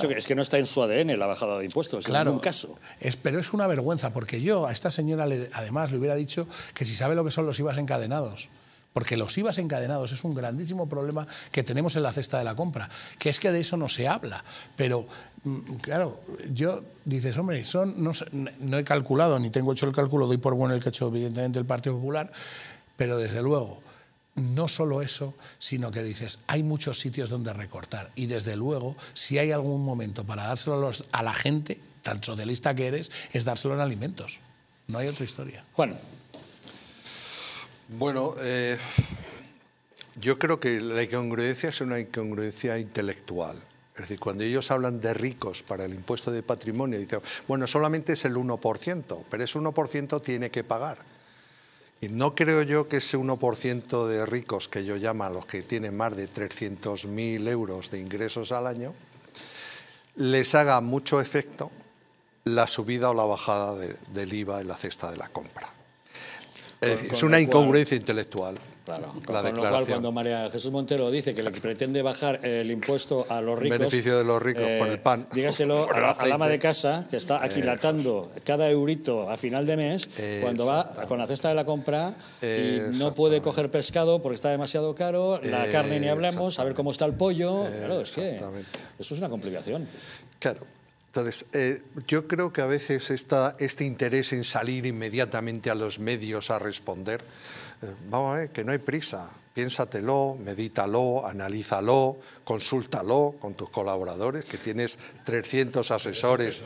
que es que no está en su ADN la bajada de impuestos, claro, en ningún caso. pero es una vergüenza, porque yo a esta señora además le hubiera dicho que si sabe lo que son los ibas encadenados. Porque los ibas encadenados es un grandísimo problema que tenemos en la cesta de la compra, que es que de eso no se habla. Pero, mm, claro, yo dices, hombre, son, no, he calculado, ni tengo hecho el cálculo, doy por bueno el que ha hecho evidentemente el Partido Popular, pero desde luego, no solo eso, sino que dices, hay muchos sitios donde recortar. Y desde luego, si hay algún momento para dárselo a, la gente, tan socialista que eres, es dárselo en alimentos. No hay otra historia. Bueno. Bueno, eh, yo creo que la incongruencia es una incongruencia intelectual. Es decir, cuando ellos hablan de ricos para el impuesto de patrimonio, dicen, bueno, solamente es el 1%, pero ese 1% tiene que pagar. Y no creo yo que ese 1% de ricos que yo llamo los que tienen más de 300.000 euros de ingresos al año, les haga mucho efecto la subida o la bajada del IVA en la cesta de la compra es, una incongruencia intelectual. Claro, con lo cual, cuando María Jesús Montero dice que le pretende bajar el impuesto a los ricos... beneficio de los ricos el eh, pan. Dígaselo al ama de casa, que está aquí latando cada eurito a final de mes, cuando va con la cesta de la compra y no puede coger pescado porque está demasiado caro, la carne ni hablamos, a ver cómo está el pollo... Claro, eso es una complicación. Claro. Entonces, eh, yo creo que a veces este interés en salir inmediatamente a los medios a responder, eh, vamos a ver, que no hay prisa, piénsatelo, medítalo, analízalo, consúltalo con tus colaboradores, que tienes 300 asesores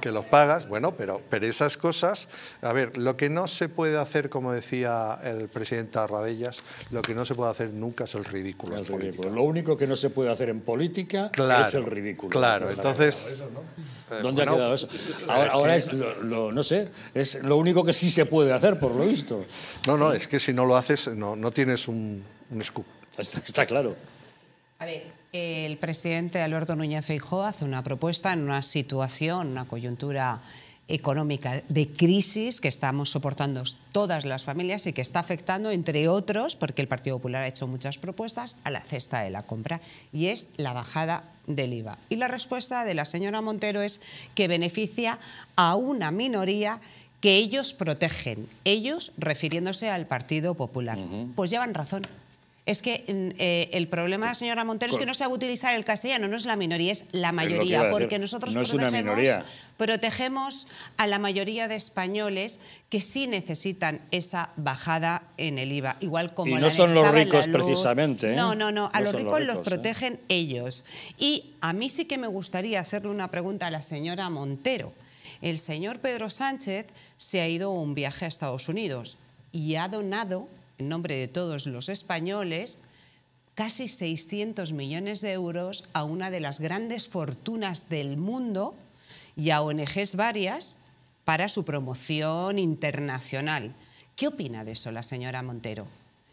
que los pagas. Bueno, pero, pero esas cosas, a ver, lo que no se puede hacer, como decía el presidente Arrabellas, lo que no se puede hacer nunca es el ridículo. Lo único que no se puede hacer en política es el ridículo. Claro, entonces... ¿Dónde ha quedado eso? Eh, ahora, eh, ahora eh, es, lo, no sé, es lo único que sí se puede hacer, por lo visto. No, no, es que si no lo haces, no, no tienes un Está, claro. A ver, el presidente Alberto Núñez Feijó hace una propuesta en una situación, una coyuntura económica de crisis que estamos soportando todas las familias y que está afectando, entre otros, porque el Partido Popular ha hecho muchas propuestas, a la cesta de la compra, y es la bajada del IVA. Y la respuesta de la señora Montero es que beneficia a una minoría que ellos protegen, ellos refiriéndose al Partido Popular. Pues llevan razón. Es que mm, eh, el problema, eh, señora Montero, es que no se va a utilizar el castellano, no es la minoría, es la mayoría, porque nosotros protegemos, a la mayoría de españoles que sí necesitan esa bajada en el IVA, igual como y no son los ricos precisamente. ¿eh? No, no, no, a los, ricos los protegen ellos. Y a mí sí que me gustaría hacerle una pregunta a la señora Montero. El señor Pedro Sánchez se ha ido a un viaje a Estados Unidos y ha donado en nombre de todos los españoles, casi 600 millones de euros a una de las grandes fortunas del mundo y a ONGs varias para su promoción internacional. ¿Qué opina de eso la señora Montero?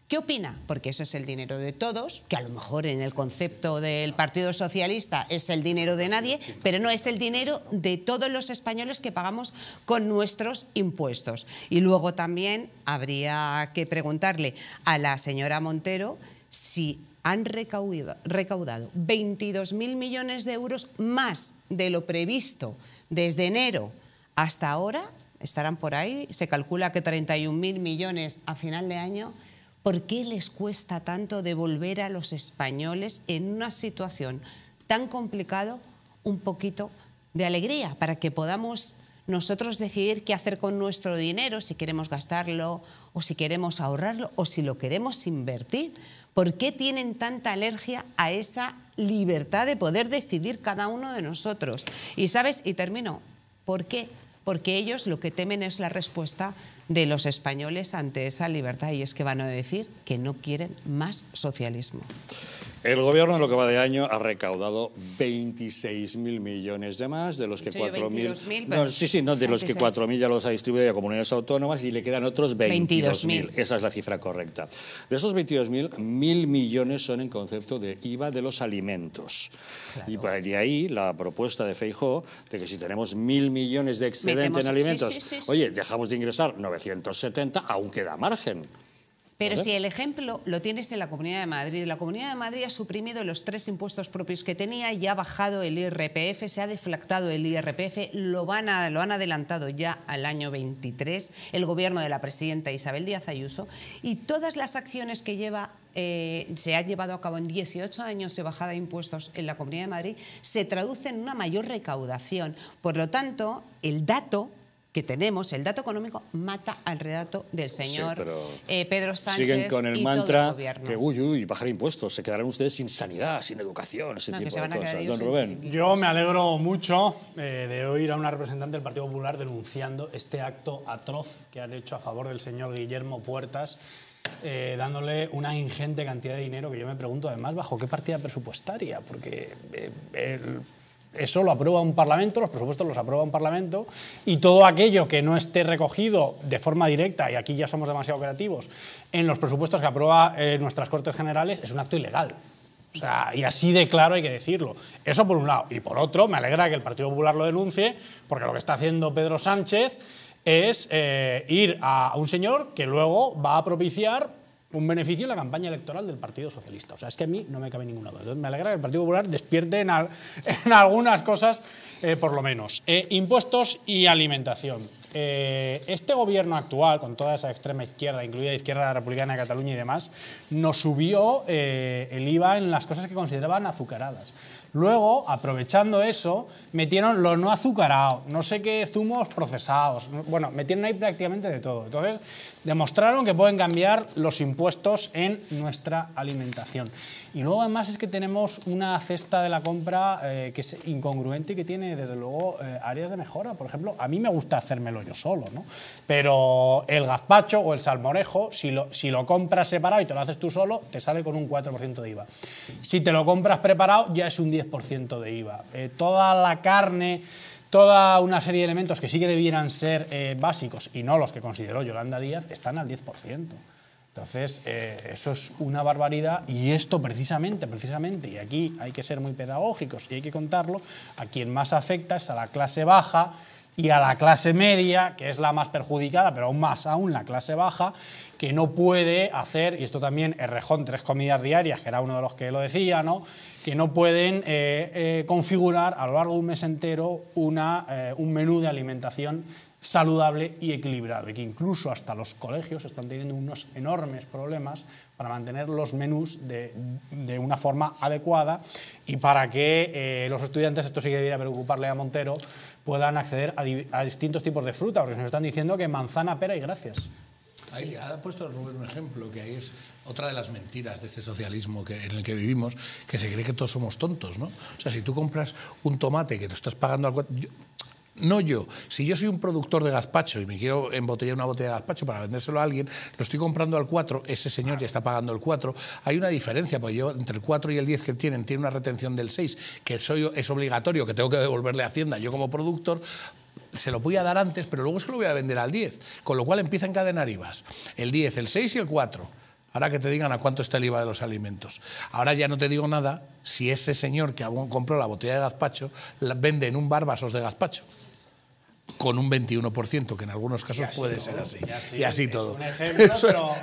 ¿Qué opina? Porque eso es el dinero de todos, que a lo mejor en el concepto del Partido Socialista es el dinero de nadie, pero no es el dinero de todos los españoles que pagamos con nuestros impuestos. Y luego también habría que preguntarle a la señora Montero si han recaudado, 22.000 millones de euros más de lo previsto desde enero hasta ahora, estarán por ahí, se calcula que 31.000 millones a final de año ¿Por qué les cuesta tanto devolver a los españoles en una situación tan complicada un poquito de alegría para que podamos nosotros decidir qué hacer con nuestro dinero, si queremos gastarlo o si queremos ahorrarlo o si lo queremos invertir. ¿Por qué tienen tanta alergia a esa libertad de poder decidir cada uno de nosotros? Y sabes, y termino, ¿por qué porque ellos lo que temen es la respuesta de los españoles ante esa libertad y es que van a decir que no quieren más socialismo. El gobierno en lo que va de año ha recaudado 26.000 millones de más, de los que 4.000... No, sí, sí, no, de los que ya los ha distribuido a comunidades autónomas y le quedan otros 22.000. Esa es la cifra correcta. De esos 22.000, 1.000 millones son en concepto de IVA de los alimentos. Y de ahí la propuesta de Feijó de que si tenemos 1.000 millones de excedente en alimentos, oye, dejamos de ingresar 970, aún queda margen. Pero si el ejemplo lo tienes en la Comunidad de Madrid, la Comunidad de Madrid ha suprimido los tres impuestos propios que tenía y ha bajado el IRPF, se ha deflactado el IRPF, lo, van a, lo han adelantado ya al año 23 el gobierno de la presidenta Isabel Díaz Ayuso y todas las acciones que lleva eh, se han llevado a cabo en 18 años de bajada de impuestos en la Comunidad de Madrid se traduce en una mayor recaudación. Por lo tanto, el dato que tenemos, el dato económico mata al redato del señor eh, Pedro Sánchez. Siguen con el mantra el gobierno. que uy, uy, bajar impuestos, se quedarán ustedes sin sanidad, sin educación, ese tipo de cosas. Don Rubén. Yo me alegro mucho eh, de oír a una representante del Partido Popular denunciando este acto atroz que han hecho a favor del señor Guillermo Puertas. Eh, dándole una ingente cantidad de dinero que yo me pregunto además bajo qué partida presupuestaria, porque el eso lo aprueba un Parlamento, los presupuestos los aprueba un Parlamento, y todo aquello que no esté recogido de forma directa, y aquí ya somos demasiado creativos, en los presupuestos que aprueba eh, nuestras Cortes Generales es un acto ilegal. O sea, y así de claro hay que decirlo. Eso por un lado. Y por otro, me alegra que el Partido Popular lo denuncie, porque lo que está haciendo Pedro Sánchez es eh, ir a un señor que luego va a propiciar un beneficio en la campaña electoral del Partido Socialista. O sea, es que a mí no me cabe ninguna duda. Entonces, me alegra que el Partido Popular despierte en, algunas cosas, eh, por lo menos. Eh, impuestos y alimentación. Eh, este gobierno actual, con toda esa extrema izquierda, incluida izquierda republicana de Cataluña y demás, nos subió el IVA en las cosas que consideraban azucaradas. Luego, aprovechando eso, metieron lo no azucarado, no sé qué zumos procesados. Bueno, metieron ahí prácticamente de todo. Entonces, demostraron que pueden cambiar los impuestos en nuestra alimentación. Y luego además es que tenemos una cesta de la compra eh, que es incongruente y que tiene desde luego eh, áreas de mejora. Por ejemplo, a mí me gusta hacérmelo yo solo, ¿no? Pero el gazpacho o el salmorejo, si lo, si lo compras separado y te lo haces tú solo, te sale con un 4% de IVA. Si te lo compras preparado, ya es un 10% de IVA. Eh, toda la carne Toda una serie de elementos que sí que debieran ser eh, básicos y no los que consideró Yolanda Díaz están al 10%. Entonces, eh, eso es una barbaridad y esto precisamente, precisamente, y aquí hay que ser muy pedagógicos y hay que contarlo, a quien más afecta es a la clase baja y a la clase media, que es la más perjudicada, pero aún más aún la clase baja, que no puede hacer, y esto también rejón tres comidas diarias, que era uno de los que lo decía, ¿no? que no pueden eh, eh, configurar a lo largo de un mes entero eh, un menú de alimentación saludable y equilibrado, y que incluso hasta los colegios están teniendo unos enormes problemas para mantener los menús de, una forma adecuada y para que los estudiantes, esto sí que debería preocuparle a Montero, puedan acceder a, a distintos tipos de fruta, porque nos están diciendo que manzana, pera y gracias ha puesto Rubén un ejemplo que ahí es otra de las mentiras de este socialismo en el que vivimos, que se cree que todos somos tontos, ¿no? O sea, si tú compras un tomate que te estás pagando al no yo. Si yo soy un productor de gazpacho y me quiero embotellar una botella de gazpacho para vendérselo a alguien, lo estoy comprando al 4, ese señor ya está pagando el 4. Hay una diferencia, porque yo entre el 4 y el 10 que tienen, tiene una retención del 6, que soy, es obligatorio, que tengo que devolverle a Hacienda yo como productor, se lo voy a dar antes, pero luego es que lo voy a vender al 10. Con lo cual empieza a encadenar IVAs. El 10, el 6 y el 4. Ahora que te digan a cuánto está el IVA de los alimentos. Ahora ya no te digo nada si ese señor que compró la botella de gazpacho vende en un bar vasos de gazpacho con un 21%, que en algunos casos puede ser así. Y así, todo.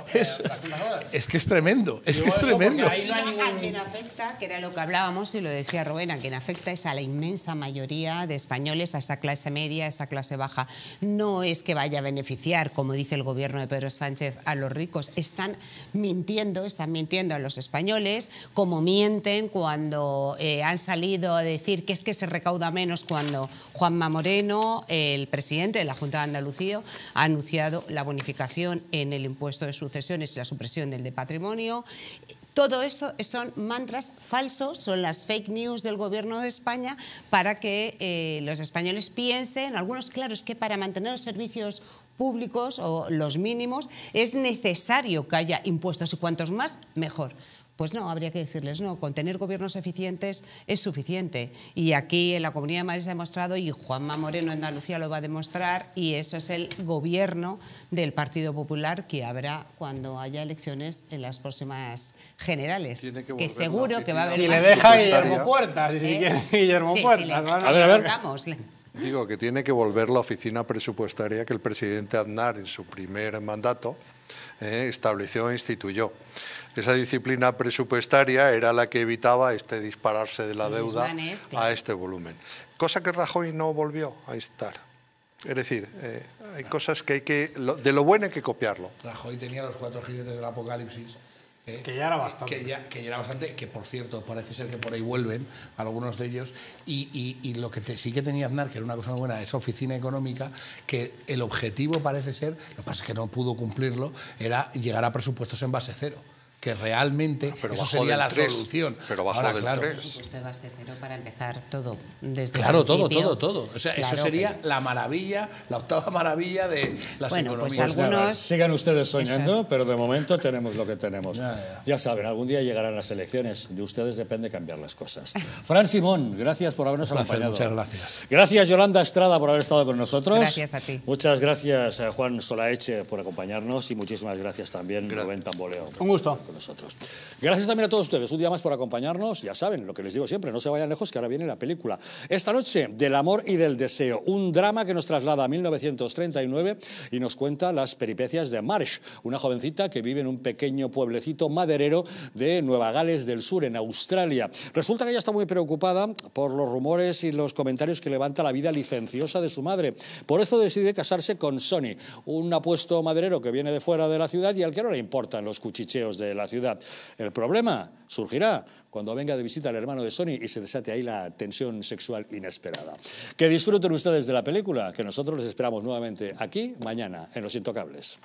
es, que es tremendo, es que A quien afecta, que era lo que hablábamos y lo decía Rubén, a quien afecta es a la inmensa mayoría de españoles, a esa clase media, a esa clase baja. No es que vaya a beneficiar, como dice el gobierno de Pedro Sánchez, a los ricos. Están mintiendo, están mintiendo a los españoles, como mienten cuando eh, han salido a decir que es que se recauda menos cuando Juanma Moreno, el el presidente de la Junta de Andalucía ha anunciado la bonificación en el impuesto de sucesiones y la supresión del de patrimonio. Todo eso son mantras falsos, son las fake news del gobierno de España para que eh, los españoles piensen, algunos claro, es que para mantener los servicios públicos o los mínimos es necesario que haya impuestos y cuantos más, mejor. Pues no, habría que decirles, no, con tener gobiernos eficientes es suficiente. Y aquí en la Comunidad de Madrid se ha demostrado, y Juanma Moreno en Andalucía lo va a demostrar, y eso es el gobierno del Partido Popular que habrá cuando haya elecciones en las próximas generales. que, seguro que va a haber... Si le deja Guillermo Puertas, ¿Eh? si quiere Guillermo Puertas. le, a ver, a Digo que tiene que volver la oficina presupuestaria que el presidente Aznar en su primer mandato eh, estableció e instituyó. Esa disciplina presupuestaria era la que evitaba este dispararse de la deuda a este volumen. Cosa que Rajoy no volvió a estar. Es decir, eh, hay cosas que hay que... de lo bueno hay que copiarlo. Rajoy tenía los cuatro jinetes del apocalipsis. Eh, que ya era bastante. Que ya, era bastante, que por cierto, parece ser que por ahí vuelven algunos de ellos. Y, lo que sí que tenía Aznar, que era una cosa muy buena, es oficina económica, que el objetivo parece ser, lo que pasa es que no pudo cumplirlo, era llegar a presupuestos en base cero que realmente ah, pero eso sería la solución. Pero bajo del cero para empezar todo. Desde claro, todo, todo, todo. O sea, eso sería la maravilla, la octava maravilla de las pues economías. Sigan ustedes soñando, pero de momento tenemos lo que tenemos. Ya, saben, algún día llegarán las elecciones. De ustedes depende cambiar las cosas. Fran Simón, gracias por habernos acompañado. Muchas gracias. Gracias, Yolanda Estrada, por haber estado con nosotros. Gracias a ti. Muchas gracias, eh, Juan Solaeche, por acompañarnos y muchísimas gracias también, gracias. Rubén Tamboleo. Un gusto con nosotros. Gracias también a todos ustedes, un día más por acompañarnos. Ya saben, lo que les digo siempre, no se vayan lejos, que ahora viene la película. Esta noche, Del amor y del deseo, un drama que nos traslada a 1939 y nos cuenta las peripecias de Marsh, una jovencita que vive en un pequeño pueblecito maderero de Nueva Gales del Sur, en Australia. Resulta que ella está muy preocupada por los rumores y los comentarios que levanta la vida licenciosa de su madre. Por eso decide casarse con Sonny, un apuesto maderero que viene de fuera de la ciudad y al que no le importan los cuchicheos de la ciudad. El problema surgirá cuando venga de visita el hermano de Sony y se desate ahí la tensión sexual inesperada. Que disfruten ustedes de la película, que nosotros les esperamos nuevamente aquí mañana en Los Intocables.